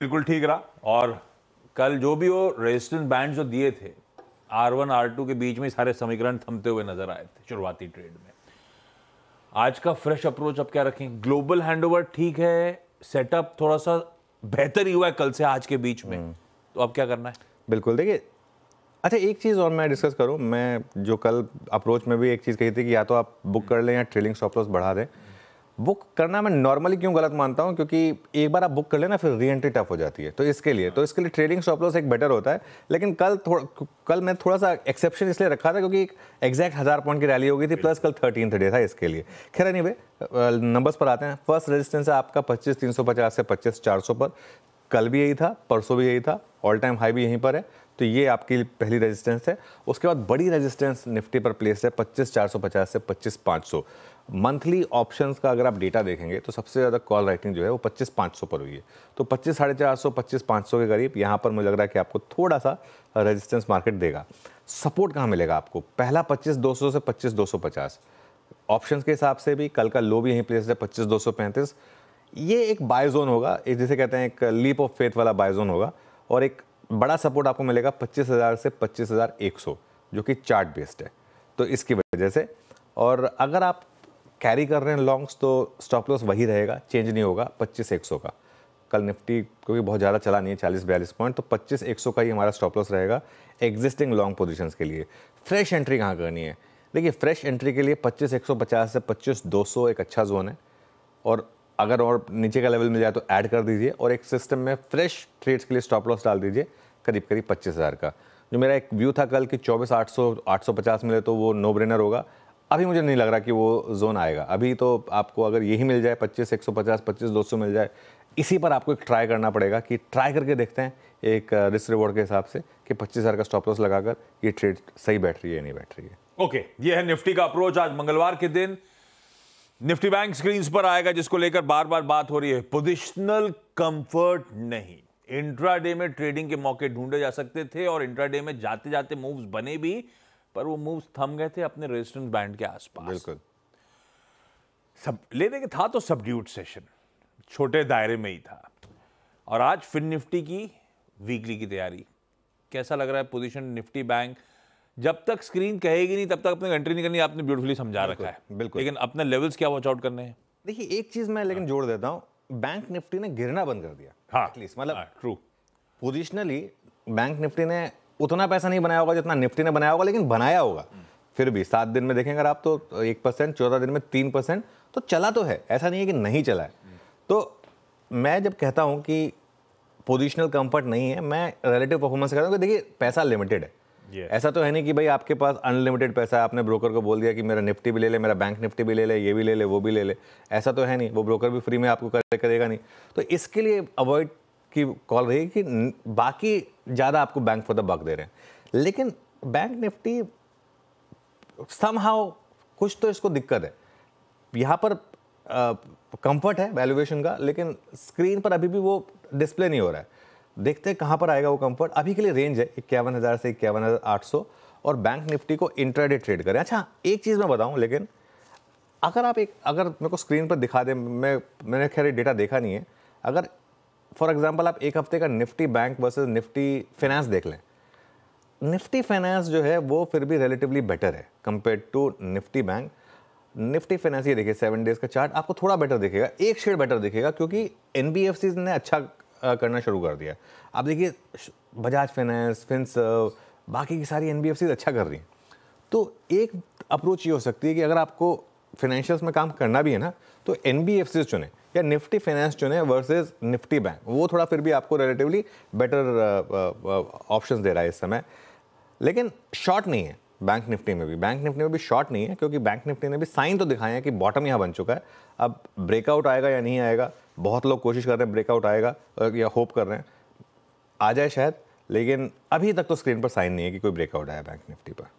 बिल्कुल ठीक रहा और कल जो भी वो रेजिस्टेंस बैंड जो दिए थे आर वन आर टू के बीच में सारे समीकरण थमते हुए नजर आए थे शुरुआती ट्रेड में आज का फ्रेश अप्रोच अब क्या रखें ग्लोबल हैंडओवर ठीक है सेटअप थोड़ा सा बेहतर ही हुआ है कल से आज के बीच में तो अब क्या करना है बिल्कुल देखिए अच्छा एक चीज़ और मैं डिस्कस करूँ मैं जो कल अप्रोच में भी एक चीज़ कही थी कि या तो आप बुक कर लें या ट्रेलिंग स्टॉप लॉस बढ़ा दें बुक करना मैं नॉर्मली क्यों गलत मानता हूँ क्योंकि एक बार आप बुक कर लेना फिर री एंट्री टफ हो जाती है तो इसके लिए तो इसके लिए ट्रेडिंग स्टॉप लॉस एक बेटर होता है लेकिन कल थोड़ा कल मैं थोड़ा सा एक्सेप्शन इसलिए रखा था क्योंकि एग्जैक्ट हज़ार पॉइंट की रैली हो गई थी प्लस कल थर्टीन डे था इसके लिए खैर नहीं भाई नंबर्स पर आते हैं फर्स्ट रजिस्टेंस है आपका पच्चीस तीन सौ पचास से पच्चीस चार सौ पर कल भी यही था परसों भी यही था ऑल टाइम हाई भी यहीं पर है तो ये आपकी पहली रेजिस्टेंस है उसके बाद बड़ी रेजिस्टेंस निफ्टी पर प्लेस है पच्चीस चार सौ पचास से पच्चीस पाँच सौ मंथली ऑप्शंस का अगर आप डेटा देखेंगे तो सबसे ज़्यादा कॉल राइटिंग जो है वो पच्चीस पाँच सौ पर हुई है तो पच्चीस साढ़े चार सौ पच्चीस पाँच सौ के करीब यहाँ पर मुझे लग रहा है कि आपको थोड़ा सा रेजिस्टेंस मार्केट देगा सपोर्ट कहाँ मिलेगा आपको पहला पच्चीस दो सौ से पच्चीस दो सौ पचास ऑप्शन के हिसाब से भी कल का लो भी यहीं प्लेस है पच्चीस दो सौ पैंतीस ये एक जोन होगा एक जिसे कहते हैं एक लीप ऑफ फेथ वाला बायोजोन होगा और एक बड़ा सपोर्ट आपको मिलेगा पच्चीस हज़ार से पच्चीस हज़ार एक सौ जो कि चार्ट बेस्ड है तो इसकी वजह से और अगर आप कैरी कर रहे हैं लॉन्ग्स तो स्टॉप लॉस वही रहेगा चेंज नहीं होगा पच्चीस एक सौ का कल निफ्टी क्योंकि बहुत ज़्यादा चला नहीं है चालीस बयालीस पॉइंट तो पच्चीस एक सौ का ही हमारा स्टॉप लॉस रहेगा एग्जिस्टिंग लॉन्ग पोजिशन के लिए फ्रेश एंट्री कहाँ करनी है देखिए फ्रेश एंट्री के लिए पच्चीस एक सौ पचास से पच्चीस दो सौ एक अच्छा जोन है और अगर और नीचे का लेवल मिल जाए तो ऐड कर दीजिए और एक सिस्टम में फ्रेश ट्रेड्स के लिए स्टॉप लॉस डाल दीजिए करीब करीब पच्चीस हज़ार का जो मेरा एक व्यू था कल कि चौबीस आठ सौ आठ सौ पचास मिले तो वो नो ब्रेनर होगा अभी मुझे नहीं लग रहा कि वो जोन आएगा अभी तो आपको अगर यही मिल जाए पच्चीस एक सौ पचास पच्चीस दो सौ मिल जाए इसी पर आपको एक ट्राई करना पड़ेगा कि ट्राई करके देखते हैं एक रिस्क uh, रिवॉर्ड के हिसाब से कि पच्चीस हज़ार का स्टॉप लॉस लगाकर ये ट्रेड सही बैठ रही है नहीं बैठ रही है ओके ये है निफ्टी का अप्रोच आज मंगलवार के दिन निफ्टी बैंक स्क्रीन पर आएगा जिसको लेकर बार बार बात हो रही है पोजिशनल कंफर्ट नहीं इंट्राडे में ट्रेडिंग के मौके ढूंढे जा सकते थे और इंट्राडे में जाते जाते मूव्स बने भी पर वो मूव्स थम गए थे अपने रेजिस्टेंस बैंड के आसपास बिल्कुल सब ले लेकिन था तो सबड्यूट सेशन छोटे दायरे में ही था और आज फिन निफ्टी की वीकली की तैयारी कैसा लग रहा है पोजीशन निफ्टी बैंक जब तक स्क्रीन कहेगी नहीं तब तक अपने एंट्री नहीं करनी आपने ब्यूटीफुली समझा रखा है बिल्कुल लेकिन अपने लेवल्स क्या वॉचआउट करने हैं देखिए एक चीज मैं लेकिन हाँ। जोड़ देता हूँ बैंक निफ्टी ने गिरना बंद कर दिया हाँ एटलीस्ट मतलब ट्रू पोजिशनली बैंक निफ्टी ने उतना पैसा नहीं बनाया होगा जितना निफ्टी ने बनाया होगा लेकिन बनाया होगा फिर भी सात दिन में देखें अगर आप तो एक परसेंट चौदह दिन में तीन परसेंट तो चला तो है ऐसा नहीं है कि नहीं चला है तो मैं जब कहता हूँ कि पोजिशनल कंफर्ट नहीं है मैं रिलेटिव परफॉर्मेंस कहता हूँ कि देखिए पैसा लिमिटेड है yeah. ऐसा तो है नहीं कि भाई आपके पास अनलिमिटेड पैसा है आपने ब्रोकर को बोल दिया कि मेरा निफ्टी भी ले ले मेरा बैंक निफ्टी भी ले ले ये भी ले ले वो भी ले ले ऐसा तो है नहीं वो ब्रोकर भी फ्री में आपको करेगा नहीं तो इसके लिए अवॉइड की कॉल रही कि बाकी ज़्यादा आपको बैंक फॉर द बक दे रहे हैं लेकिन बैंक निफ्टी समहाउ कुछ तो इसको दिक्कत है यहाँ पर कंफर्ट है वैल्यूएशन का लेकिन स्क्रीन पर अभी भी वो डिस्प्ले नहीं हो रहा है देखते हैं कहाँ पर आएगा वो कंफर्ट अभी के लिए रेंज है इक्यावन हज़ार से इक्यावन हज़ार आठ सौ और बैंक निफ्टी को इंट्राडे ट्रेड करें अच्छा एक चीज़ मैं बताऊँ लेकिन अगर आप एक अगर मेरे को स्क्रीन पर दिखा दें मैं मैंने खैर डेटा देखा नहीं है अगर फॉर एग्जाम्पल आप एक हफ्ते का Nifty Bank versus Nifty Finance देख लें निफ्टी फाइनेंस जो है वो फिर भी रिलेटिवली बेटर है compare to Nifty Bank Nifty Finance ये देखिए सेवन डेज का चार्ट आपको थोड़ा बेटर दिखेगा एक शेड बेटर दिखेगा क्योंकि एन ने अच्छा करना शुरू कर दिया आप देखिए बजाज फाइनेंस फिनसर्व बाकी की सारी एन अच्छा कर रही हैं तो एक अप्रोच ये हो सकती है कि अगर आपको फाइनेंशियल्स में काम करना भी है ना तो एन चुने या निफ्टी फाइनेंस चुने वर्सेस निफ्टी बैंक वो थोड़ा फिर भी आपको रिलेटिवली बेटर ऑप्शन दे रहा है इस समय लेकिन शॉर्ट नहीं है बैंक निफ्टी में भी बैंक निफ्टी में भी शॉर्ट नहीं है क्योंकि बैंक निफ्टी ने भी साइन तो दिखाए हैं कि बॉटम यहाँ बन चुका है अब ब्रेकआउट आएगा या नहीं आएगा बहुत लोग कोशिश कर रहे हैं ब्रेकआउट आएगा uh, या होप कर रहे हैं आ जाए शायद लेकिन अभी तक तो स्क्रीन पर साइन नहीं है कि कोई ब्रेकआउट आया बैंक निफ्टी पर